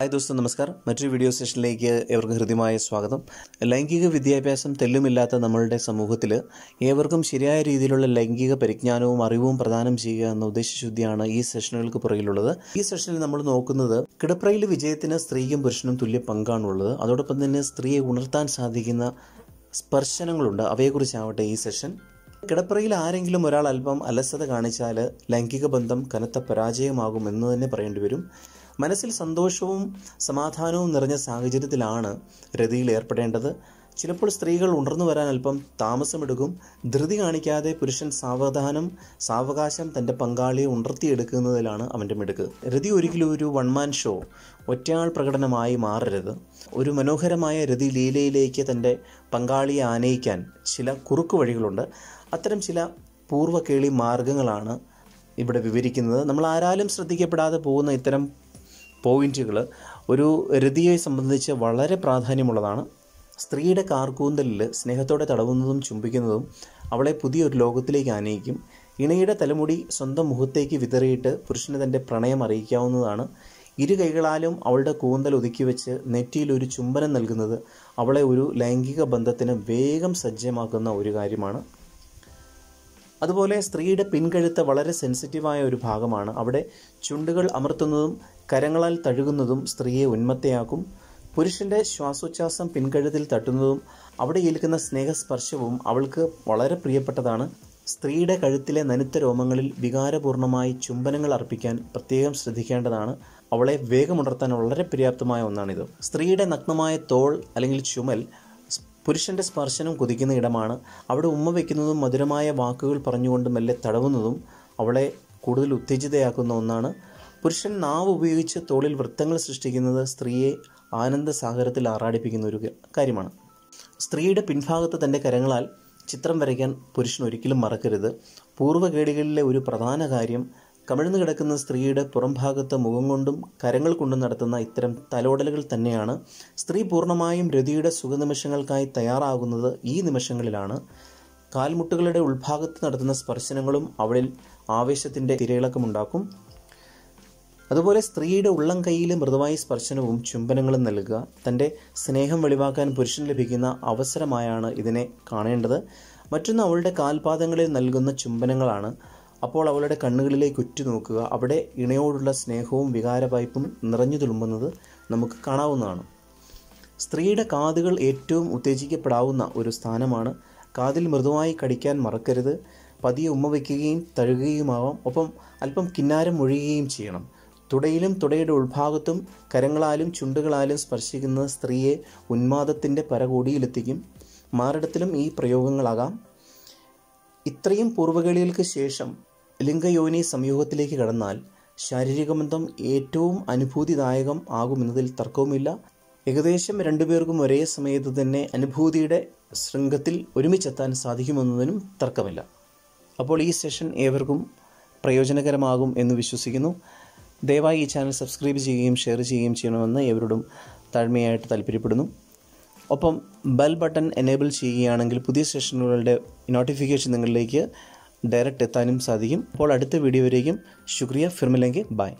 hi ദോസ്തോ നമസ്കാരം മറ്റൊരു video സെഷനിലേക്ക് ഏവർക്കും ഹൃദ്യമായ സ്വാഗതം ലൈംഗിക വിദ്യാഭ്യാസം തെല്ലുമില്ലാത്ത നമ്മളുടെ സമൂഹത്തിൽ ഏവർക്കും ശരിയായ രീതിയിലുള്ള ലൈംഗിക പരിജ്ഞാനവും അറിവും പ്രദാനം ചെയ്യുക എന്ന ഉദ്ദേശശുദ്ധിയാണ് ഈ സെഷനുകൾക്ക് പുറകിലുള്ളത് ഈ സെഷനിൽ നമ്മൾ നോക്കുന്നത് കിടപ്രയിൽ വിജയത്തിന് സ്ത്രീയും പുരുഷനും തുല്യ പങ്കാണുള്ളത് അതോടൊപ്പം തന്നെ സ്ത്രീയെ ഉണർത്താൻ സാധിക്കുന്ന സ്പർശനങ്ങളുണ്ട് അവയെക്കുറിച്ചാവട്ടെ ഈ സെഷൻ കിടപ്പറയിൽ ആരെങ്കിലും ഒരാൾ അല്പം അലസത കാണിച്ചാൽ ലൈംഗിക ബന്ധം കനത്ത പരാജയമാകും എന്ന് തന്നെ പറയേണ്ടി വരും മനസ്സിൽ സന്തോഷവും സമാധാനവും നിറഞ്ഞ സാഹചര്യത്തിലാണ് രതിയിൽ ഏർപ്പെടേണ്ടത് ചിലപ്പോൾ സ്ത്രീകൾ ഉണർന്നു വരാൻ അല്പം താമസമെടുക്കും ധൃതി കാണിക്കാതെ പുരുഷൻ സാവധാനം സാവകാശം തൻ്റെ പങ്കാളിയെ ഉണർത്തിയെടുക്കുന്നതിലാണ് അവൻ്റെ മിടുക്ക് രതി ഒരിക്കലും ഒരു വൺമാൻ ഷോ ഒറ്റയാൾ പ്രകടനമായി മാറരുത് ഒരു മനോഹരമായ രതി ലീലയിലേക്ക് തൻ്റെ പങ്കാളിയെ ആനയിക്കാൻ ചില കുറുക്ക് വഴികളുണ്ട് അത്തരം ചില പൂർവ്വകേളി മാർഗങ്ങളാണ് ഇവിടെ വിവരിക്കുന്നത് നമ്മൾ ആരാലും ശ്രദ്ധിക്കപ്പെടാതെ പോകുന്ന ഇത്തരം പോയിൻറ്റുകൾ ഒരു രതിയെ സംബന്ധിച്ച് വളരെ പ്രാധാന്യമുള്ളതാണ് സ്ത്രീയുടെ കാർക്കൂന്തലിൽ സ്നേഹത്തോടെ തടവുന്നതും ചുംബിക്കുന്നതും അവളെ പുതിയൊരു ലോകത്തിലേക്ക് ആനയിക്കും ഇണയുടെ തലമുടി സ്വന്തം മുഖത്തേക്ക് വിതറിയിട്ട് പുരുഷന് തൻ്റെ പ്രണയം അറിയിക്കാവുന്നതാണ് ഇരു കൈകളാലും അവളുടെ കൂന്തൽ ഒതുക്കി വെച്ച് നെറ്റിയിൽ ഒരു ചുംബനം നൽകുന്നത് അവളെ ഒരു ലൈംഗിക ബന്ധത്തിന് വേഗം സജ്ജമാക്കുന്ന ഒരു കാര്യമാണ് അതുപോലെ സ്ത്രീയുടെ പിൻകഴുത്ത് വളരെ സെൻസിറ്റീവായ ഒരു ഭാഗമാണ് അവിടെ ചുണ്ടുകൾ അമർത്തുന്നതും കരങ്ങളാൽ തഴുകുന്നതും സ്ത്രീയെ ഉന്മത്തയാക്കും പുരുഷൻ്റെ ശ്വാസോച്ഛാസം പിൻകഴുതിൽ തട്ടുന്നതും അവിടെ ഏൽക്കുന്ന സ്നേഹസ്പർശവും അവൾക്ക് വളരെ പ്രിയപ്പെട്ടതാണ് സ്ത്രീയുടെ കഴുത്തിലെ നനുത്ത രോമങ്ങളിൽ വികാരപൂർണമായി ചുംബനങ്ങൾ അർപ്പിക്കാൻ പ്രത്യേകം ശ്രദ്ധിക്കേണ്ടതാണ് അവളെ വേഗമുണർത്താൻ വളരെ പര്യാപ്തമായ ഒന്നാണിത് സ്ത്രീയുടെ നഗ്നമായ തോൾ അല്ലെങ്കിൽ ചുമൽ പുരുഷൻ്റെ സ്പർശനം കൊതിക്കുന്ന ഇടമാണ് അവിടെ ഉമ്മ വയ്ക്കുന്നതും മധുരമായ വാക്കുകൾ പറഞ്ഞുകൊണ്ട് മെല്ലെ തടവുന്നതും അവളെ കൂടുതൽ ഉത്തേജിതയാക്കുന്ന ഒന്നാണ് പുരുഷൻ നാവ് ഉപയോഗിച്ച് തോളിൽ വൃത്തങ്ങൾ സൃഷ്ടിക്കുന്നത് സ്ത്രീയെ ആനന്ദ സാഗരത്തിൽ ആറാടിപ്പിക്കുന്ന ഒരു കാര്യമാണ് സ്ത്രീയുടെ പിൻഭാഗത്ത് തൻ്റെ കരങ്ങളാൽ ചിത്രം വരയ്ക്കാൻ പുരുഷൻ ഒരിക്കലും മറക്കരുത് പൂർവ്വകേടികളിലെ ഒരു പ്രധാന കാര്യം കമിഴ്ന്നു കിടക്കുന്ന സ്ത്രീയുടെ പുറംഭാഗത്ത് മുഖം കൊണ്ടും കരങ്ങൾ കൊണ്ടും നടത്തുന്ന ഇത്തരം തലോടലുകൾ തന്നെയാണ് സ്ത്രീ പൂർണ്ണമായും രതിയുടെ സുഖനിമിഷങ്ങൾക്കായി തയ്യാറാകുന്നത് ഈ നിമിഷങ്ങളിലാണ് കാൽമുട്ടുകളുടെ ഉൾഭാഗത്ത് നടത്തുന്ന സ്പർശനങ്ങളും അവളിൽ ആവേശത്തിൻ്റെ തിരയിളക്കമുണ്ടാക്കും അതുപോലെ സ്ത്രീയുടെ ഉള്ളം കൈയിൽ മൃദുവായി സ്പർശനവും ചുംബനങ്ങളും നൽകുക തൻ്റെ സ്നേഹം വെളിവാക്കാൻ പുരുഷന് ലഭിക്കുന്ന അവസരമായാണ് ഇതിനെ കാണേണ്ടത് മറ്റൊന്ന് അവളുടെ കാൽപാദങ്ങളിൽ നൽകുന്ന ചുംബനങ്ങളാണ് അപ്പോൾ അവളുടെ കണ്ണുകളിലേക്ക് ഉറ്റു നോക്കുക അവിടെ ഇണയോടുള്ള സ്നേഹവും വികാരവായ്പും നിറഞ്ഞു തുളുമ്പുന്നത് നമുക്ക് കാണാവുന്നതാണ് സ്ത്രീയുടെ കാതുകൾ ഏറ്റവും ഉത്തേജിക്കപ്പെടാവുന്ന ഒരു സ്ഥാനമാണ് കാതിൽ മൃദുവായി കടിക്കാൻ മറക്കരുത് പതിയെ ഉമ്മ വയ്ക്കുകയും തഴുകുകയുമാവാം ഒപ്പം അല്പം കിന്നാരം ഒഴുകുകയും ചെയ്യണം തുടയിലും തുടയുടെ ഉൾഭാഗത്തും കരങ്ങളാലും ചുണ്ടുകളാലും സ്പർശിക്കുന്ന സ്ത്രീയെ ഉന്മാദത്തിൻ്റെ പരകോടിയിലെത്തിക്കും മാറിടത്തിലും ഈ പ്രയോഗങ്ങളാകാം ഇത്രയും പൂർവ്വകളികൾക്ക് ശേഷം ലിംഗയോനി സംയോഗത്തിലേക്ക് കടന്നാൽ ശാരീരിക ബന്ധം ഏറ്റവും അനുഭൂതിദായകം ആകുമെന്നതിൽ തർക്കവുമില്ല ഏകദേശം രണ്ടുപേർക്കും ഒരേ സമയത്ത് തന്നെ അനുഭൂതിയുടെ ശൃംഗത്തിൽ ഒരുമിച്ചെത്താൻ സാധിക്കുമെന്നതിനും തർക്കമില്ല അപ്പോൾ ഈ സെഷൻ ഏവർക്കും പ്രയോജനകരമാകും എന്ന് വിശ്വസിക്കുന്നു ദയവായി ഈ ചാനൽ സബ്സ്ക്രൈബ് ചെയ്യുകയും ഷെയർ ചെയ്യുകയും ചെയ്യണമെന്ന് ഏവരോടും താഴ്മയായിട്ട് താല്പര്യപ്പെടുന്നു ഒപ്പം ബെൽ ബട്ടൺ എനേബിൾ ചെയ്യുകയാണെങ്കിൽ പുതിയ സെഷനുകളുടെ നോട്ടിഫിക്കേഷൻ നിങ്ങളിലേക്ക് ഡയറക്റ്റ് എത്താനും സാധിക്കും അപ്പോൾ അടുത്ത വീഡിയോ വരേക്കും ശുക്രിയ ഫിർമിലെങ്കിൽ ബൈ